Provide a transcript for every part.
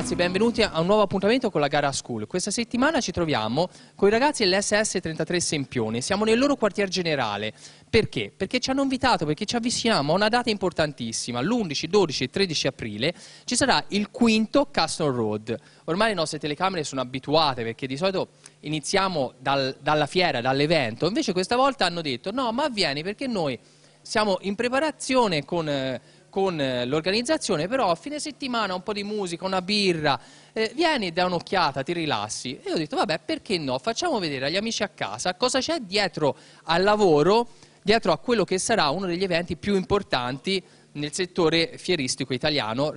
ragazzi, benvenuti a un nuovo appuntamento con la gara School. Questa settimana ci troviamo con i ragazzi dell'SS 33 Sempione. Siamo nel loro quartier generale. Perché? Perché ci hanno invitato, perché ci avviciniamo a una data importantissima. L'11, 12 e 13 aprile ci sarà il quinto Castle Road. Ormai le nostre telecamere sono abituate perché di solito iniziamo dal, dalla fiera, dall'evento. Invece questa volta hanno detto no, ma vieni perché noi siamo in preparazione con... Eh, con eh, l'organizzazione, però a fine settimana un po' di musica, una birra, eh, vieni e dai un'occhiata, ti rilassi. E io ho detto, vabbè, perché no? Facciamo vedere agli amici a casa cosa c'è dietro al lavoro, dietro a quello che sarà uno degli eventi più importanti nel settore fieristico italiano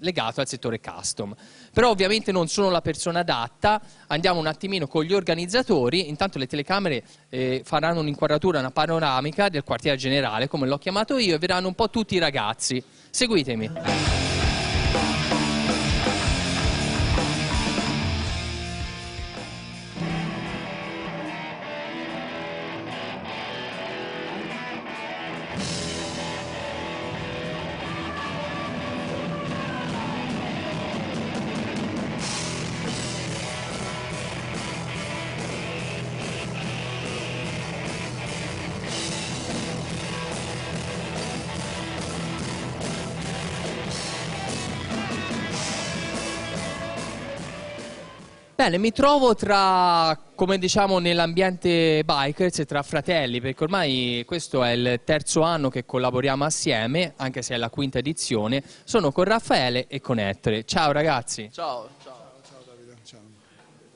legato al settore custom. Però ovviamente non sono la persona adatta, andiamo un attimino con gli organizzatori, intanto le telecamere eh, faranno un'inquadratura, una panoramica del quartiere generale, come l'ho chiamato io, e vedranno un po' tutti i ragazzi. Seguitemi. Bene, mi trovo tra, come diciamo nell'ambiente bikers, cioè tra fratelli, perché ormai questo è il terzo anno che collaboriamo assieme, anche se è la quinta edizione. Sono con Raffaele e con Ettore. Ciao ragazzi. Ciao, ciao, ciao Davide. Ciao.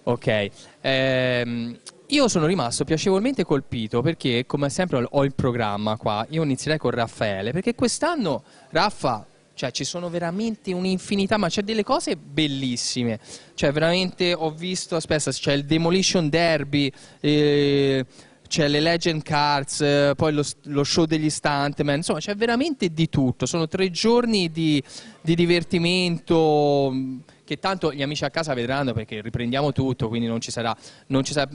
Ok. Ehm, io sono rimasto piacevolmente colpito perché, come sempre, ho il programma qua. Io inizierei con Raffaele, perché quest'anno, Raffa, cioè ci sono veramente un'infinità, ma c'è delle cose bellissime. Cioè veramente ho visto, aspetta, c'è il Demolition Derby, eh, c'è le Legend Cards, eh, poi lo, lo, show degli Stuntman, insomma c'è veramente di tutto. Sono tre giorni di di divertimento mm, che tanto gli amici a casa vedranno perché riprendiamo tutto, quindi non ci sarà... Non ci sarà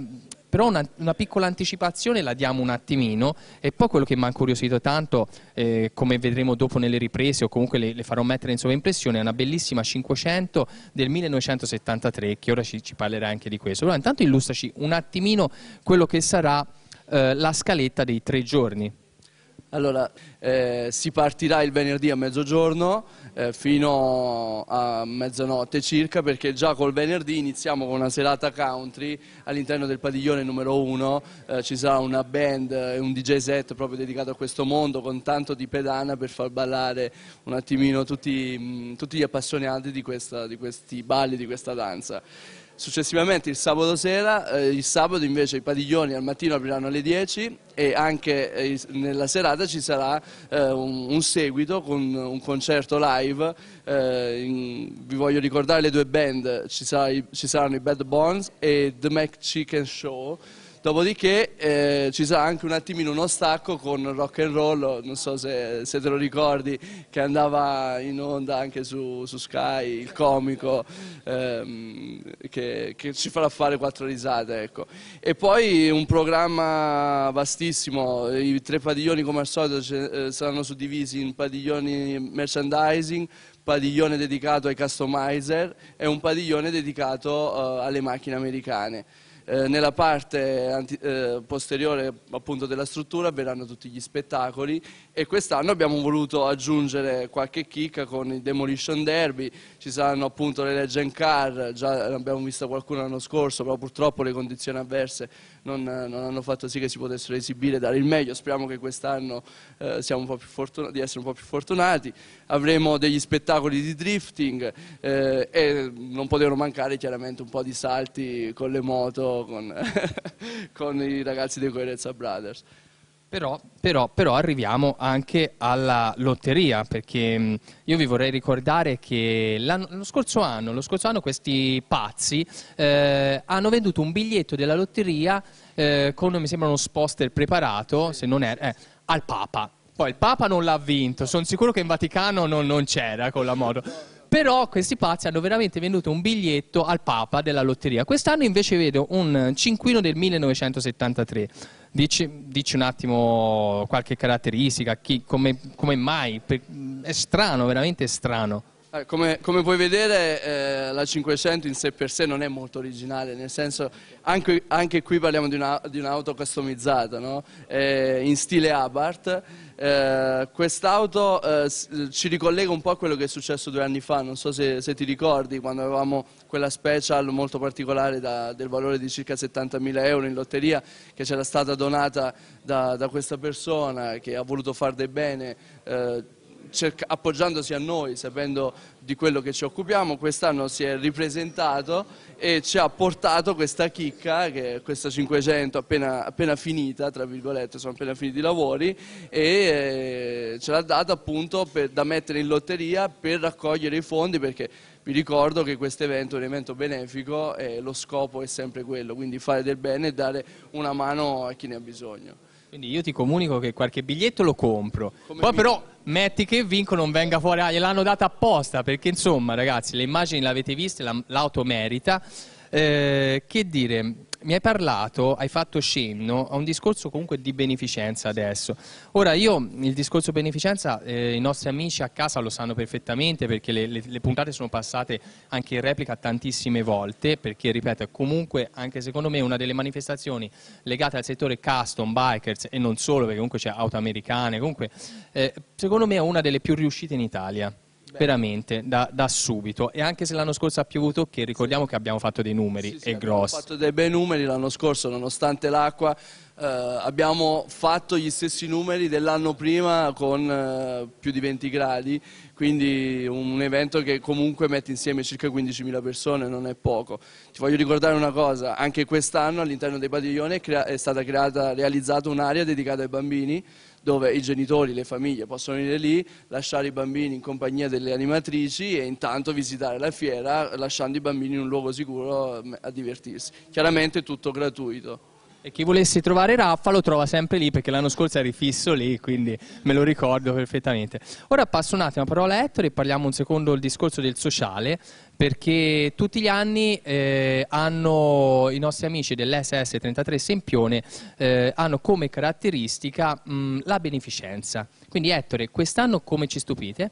però una, una, piccola anticipazione la diamo un attimino e poi quello che mi ha incuriosito tanto, eh, come vedremo dopo nelle riprese o comunque le, le farò mettere in sovraimpressione, è una bellissima 500 del 1973 che ora ci, ci parlerà anche di questo. Allora intanto illustraci un attimino quello che sarà eh, la scaletta dei tre giorni. Allora, eh, si partirà il venerdì a mezzogiorno eh, fino a mezzanotte circa perché già col venerdì iniziamo con una serata country all'interno del padiglione numero uno, eh, ci sarà una band e eh, un DJ set proprio dedicato a questo mondo con tanto di pedana per far ballare un attimino tutti, mh, mm, tutti gli appassionati di, questa, di questi balli, di questa danza. Successivamente il sabato sera, eh, il sabato invece i padiglioni al mattino apriranno alle 10 e anche eh, nella serata ci sarà eh, un, un, seguito con un concerto live. Eh, in, vi voglio ricordare le due band, ci, sarà, ci saranno i Bad Bones e The Mac Chicken Show. Dopodiché eh, ci sarà anche un attimino uno stacco con rock and roll, non so se, se te lo ricordi, che andava in onda anche su, su Sky, il comico, ehm, che, che, ci farà fare quattro risate. Ecco. E poi un programma vastissimo, i tre padiglioni come al solito eh, saranno suddivisi in padiglioni merchandising, padiglione dedicato ai customizer e un padiglione dedicato eh, alle macchine americane. Eh, nella parte anti, eh, posteriore appunto, della struttura verranno tutti gli spettacoli e quest'anno abbiamo voluto aggiungere qualche chicca con il Demolition Derby, ci saranno appunto le Legend Car, già ne abbiamo vista qualcuno l'anno scorso, però purtroppo le condizioni avverse non, non, hanno fatto sì che si potessero esibire e dare il meglio, speriamo che quest'anno eh, di essere un po' più fortunati, avremo degli spettacoli di drifting eh, e non potevano mancare chiaramente un po' di salti con le moto, con, con i ragazzi dei Coerenza Brothers. Però, però, però, arriviamo anche alla lotteria, perché mm, io vi vorrei ricordare che lo scorso, anno, lo scorso anno, questi pazzi eh, hanno venduto un biglietto della lotteria eh, con, mi sembra, uno sposter preparato, se non era, eh, al Papa. Poi il Papa non l'ha vinto, sono sicuro che in Vaticano non, non c'era con la moto però questi pazzi hanno veramente venduto un biglietto al Papa della lotteria. Quest'anno invece vedo un cinquino del 1973. Dici, dici, un attimo qualche caratteristica, chi, come, come mai, per, è strano, veramente strano. Eh, come, come, puoi vedere eh, la 500 in sé per sé non è molto originale, nel senso anche, anche qui parliamo di, una, di un'auto customizzata, no? eh, in stile Abarth. Eh, quest'auto eh, ci ricollega un po' a quello che è successo due anni fa, non so se, se ti ricordi, quando avevamo quella special molto particolare da, del valore di circa 70.000 euro in lotteria che c'era stata donata da, da questa persona che ha voluto far del bene eh, cerca, appoggiandosi a noi, sapendo di quello che ci occupiamo, quest'anno si è ripresentato e ci ha portato questa chicca, che è questa 500 appena, appena finita, tra virgolette, sono appena finiti i lavori, e eh, ce l'ha data appunto per, da mettere in lotteria per raccogliere i fondi perché vi ricordo che questo evento è un evento benefico e lo scopo è sempre quello, quindi fare del bene e dare una mano a chi ne ha bisogno. Quindi io ti comunico che qualche biglietto lo compro, Come poi mi... però metti che vinco non venga fuori, ah, gliel'hanno data apposta, perché insomma ragazzi le immagini l'avete viste, l'auto merita. Eh, che dire, mi hai parlato, hai fatto cenno a un discorso comunque di beneficenza adesso. Ora io il discorso beneficenza eh, i nostri amici a casa lo sanno perfettamente perché le, le, le, puntate sono passate anche in replica tantissime volte perché ripeto è comunque anche secondo me una delle manifestazioni legate al settore custom bikers e non solo perché comunque c'è auto americane, comunque eh, secondo me è una delle più riuscite in Italia veramente da, da, subito e anche se l'anno scorso ha piovuto che ricordiamo sì. che abbiamo fatto dei numeri sì, sì, e grossi abbiamo fatto dei bei numeri l'anno scorso nonostante l'acqua eh, abbiamo fatto gli stessi numeri dell'anno prima con eh, più di 20 gradi quindi un evento che comunque mette insieme circa 15.000 persone non è poco ti voglio ricordare una cosa anche quest'anno all'interno dei padiglioni è, è stata creata realizzata un'area dedicata ai bambini dove i genitori, le famiglie possono venire lì, lasciare i bambini in compagnia delle animatrici e intanto visitare la fiera lasciando i bambini in un luogo sicuro mm, a divertirsi. Chiaramente tutto gratuito. E chi volesse trovare Raffa lo trova sempre lì perché l'anno scorso eri fisso lì, quindi me lo ricordo perfettamente. Ora passo un attimo la parola a Ettore e parliamo un secondo del discorso del sociale, perché tutti gli anni eh, hanno, i nostri amici dell'SS 33 Sempione eh, hanno come caratteristica mh, mm, la beneficenza. Quindi Ettore, quest'anno come ci stupite?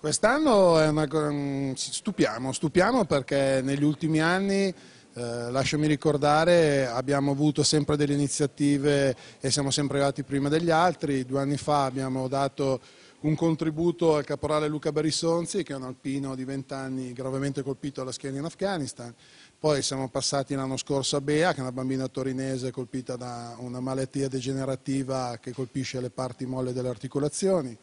Quest'anno una, mm, stupiamo, stupiamo perché negli ultimi anni eh, lasciami ricordare, abbiamo avuto sempre delle iniziative e siamo sempre arrivati prima degli altri. Due anni fa abbiamo dato un contributo al caporale Luca Barisonzi, che è un alpino di 20 anni gravemente colpito alla schiena in Afghanistan. Poi siamo passati l'anno scorso a Bea, che è una bambina torinese colpita da una malattia degenerativa che colpisce le parti molle delle articolazioni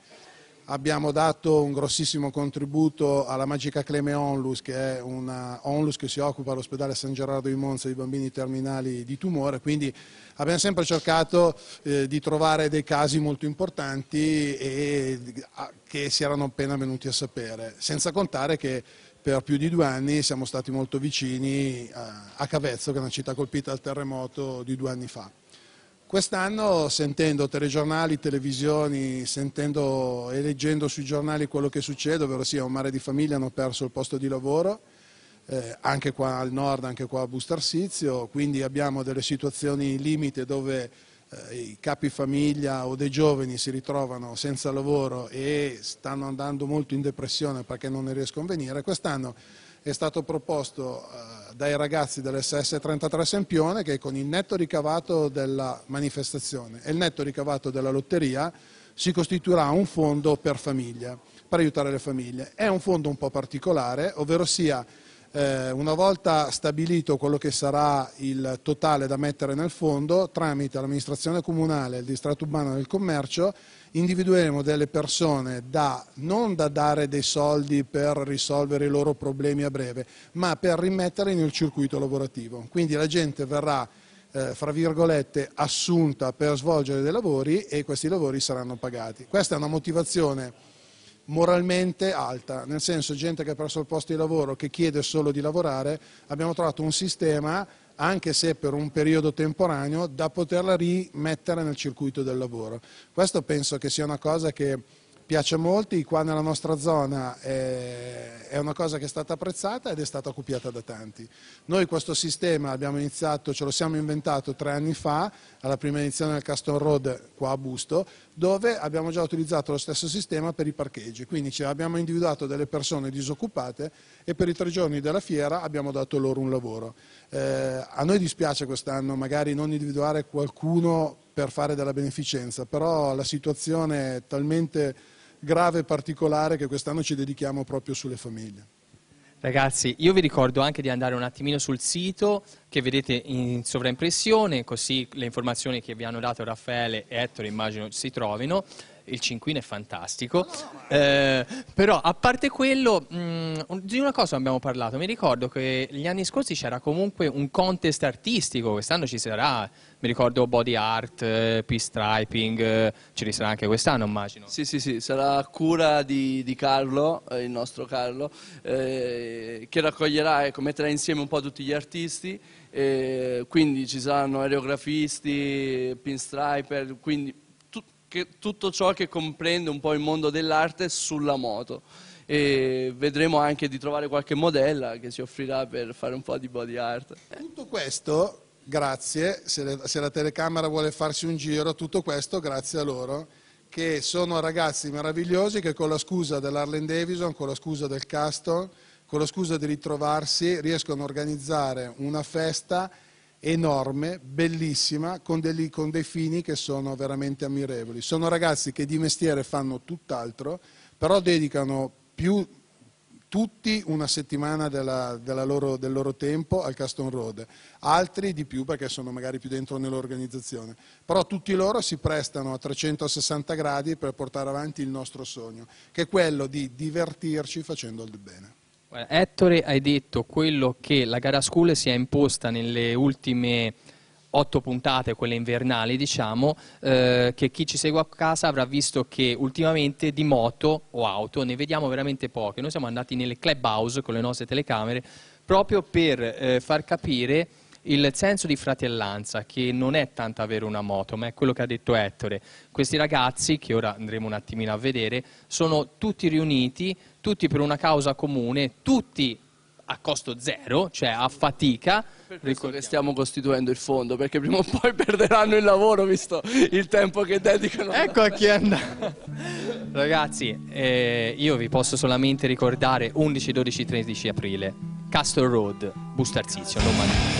abbiamo dato un grossissimo contributo alla Magica Cleme Onlus, che è una Onlus che si occupa all'ospedale San Gerardo di Monza di bambini terminali di tumore, quindi abbiamo sempre cercato eh, di trovare dei casi molto importanti e, a, che si erano appena venuti a sapere, senza contare che per più di due anni siamo stati molto vicini a, eh, a Cavezzo, che è una città colpita dal terremoto di due anni fa. Quest'anno, sentendo telegiornali, televisioni, sentendo e leggendo sui giornali quello che succede, ovvero sia un mare di famiglie hanno perso il posto di lavoro, eh, anche qua al nord, anche qua a Bustarsizio, quindi abbiamo delle situazioni limite dove eh, i capi famiglia o dei giovani si ritrovano senza lavoro e stanno andando molto in depressione perché non ne riescono a venire. Quest'anno è stato proposto eh, dai ragazzi dell'SS 33 Sempione che con il netto ricavato della manifestazione e il netto ricavato della lotteria si costituirà un fondo per famiglia, per aiutare le famiglie. È un fondo un po' particolare, ovvero sia eh, una volta stabilito quello che sarà il totale da mettere nel fondo, tramite l'amministrazione comunale, e il distretto urbano del commercio, individueremo delle persone da, non da dare dei soldi per risolvere i loro problemi a breve, ma per rimettere nel circuito lavorativo. Quindi la gente verrà eh, fra virgolette, assunta per svolgere dei lavori e questi lavori saranno pagati. Questa è una motivazione moralmente alta, nel senso gente che ha perso il posto di lavoro, che chiede solo di lavorare, abbiamo trovato un sistema anche se per un periodo temporaneo, da poterla rimettere nel circuito del lavoro. Questo penso che sia una cosa che piace a molti, qua nella nostra zona eh, è una cosa che è stata apprezzata ed è stata copiata da tanti. Noi questo sistema abbiamo iniziato, ce lo siamo inventato tre anni fa, alla prima edizione del Caston Road qua a Busto, dove abbiamo già utilizzato lo stesso sistema per i parcheggi, quindi abbiamo individuato delle persone disoccupate e per i tre giorni della fiera abbiamo dato loro un lavoro. Eh, a noi dispiace quest'anno magari non individuare qualcuno per fare della beneficenza, però la situazione è talmente grave e particolare che quest'anno ci dedichiamo proprio sulle famiglie. Ragazzi, io vi ricordo anche di andare un attimino sul sito che vedete in sovraimpressione, così le informazioni che vi hanno dato Raffaele e Ettore immagino si trovino il cinquino è fantastico, eh, però a parte quello, mh, mm, di una cosa abbiamo parlato, mi ricordo che gli anni scorsi c'era comunque un contest artistico, quest'anno ci sarà, mi ricordo body art, eh, striping, ce li sarà anche quest'anno immagino. Sì, sì, sì, sarà cura di, di Carlo, eh, il nostro Carlo, eh, che raccoglierà, ecco, metterà insieme un po' tutti gli artisti, eh, quindi ci saranno aerografisti, pinstriper, quindi tutto ciò che comprende un po' il mondo dell'arte sulla moto. E vedremo anche di trovare qualche modella che si offrirà per fare un po' di body art. Tutto questo, grazie, se, le, se la telecamera vuole farsi un giro, tutto questo grazie a loro che sono ragazzi meravigliosi che con la scusa dell'Arlen Davison, con la scusa del Castor, con la scusa di ritrovarsi, riescono a organizzare una festa enorme, bellissima, con, degli, con dei fini che sono veramente ammirevoli. Sono ragazzi che di mestiere fanno tutt'altro, però dedicano più tutti una settimana della, della loro, del loro tempo al Caston Road, altri di più perché sono magari più dentro nell'organizzazione, però tutti loro si prestano a 360 gradi per portare avanti il nostro sogno, che è quello di divertirci facendo il bene. Ettore, hai detto quello che la gara School si è imposta nelle ultime otto puntate, quelle invernali diciamo, eh, che chi ci segue a casa avrà visto che ultimamente di moto o auto ne vediamo veramente poche. Noi siamo andati nelle club house con le nostre telecamere proprio per eh, far capire il senso di fratellanza che non è tanto avere una moto, ma è quello che ha detto Ettore. Questi ragazzi, che ora andremo un attimino a vedere, sono tutti riuniti, tutti per una causa comune, tutti a costo zero, cioè a fatica. per che stiamo costituendo il fondo, perché prima o poi perderanno il lavoro, visto il tempo che dedicano. Ecco a chi è andato. Ragazzi, eh, io vi posso solamente ricordare 11, 12, 13 aprile, Castle Road, Bustarzizio, Lombardia.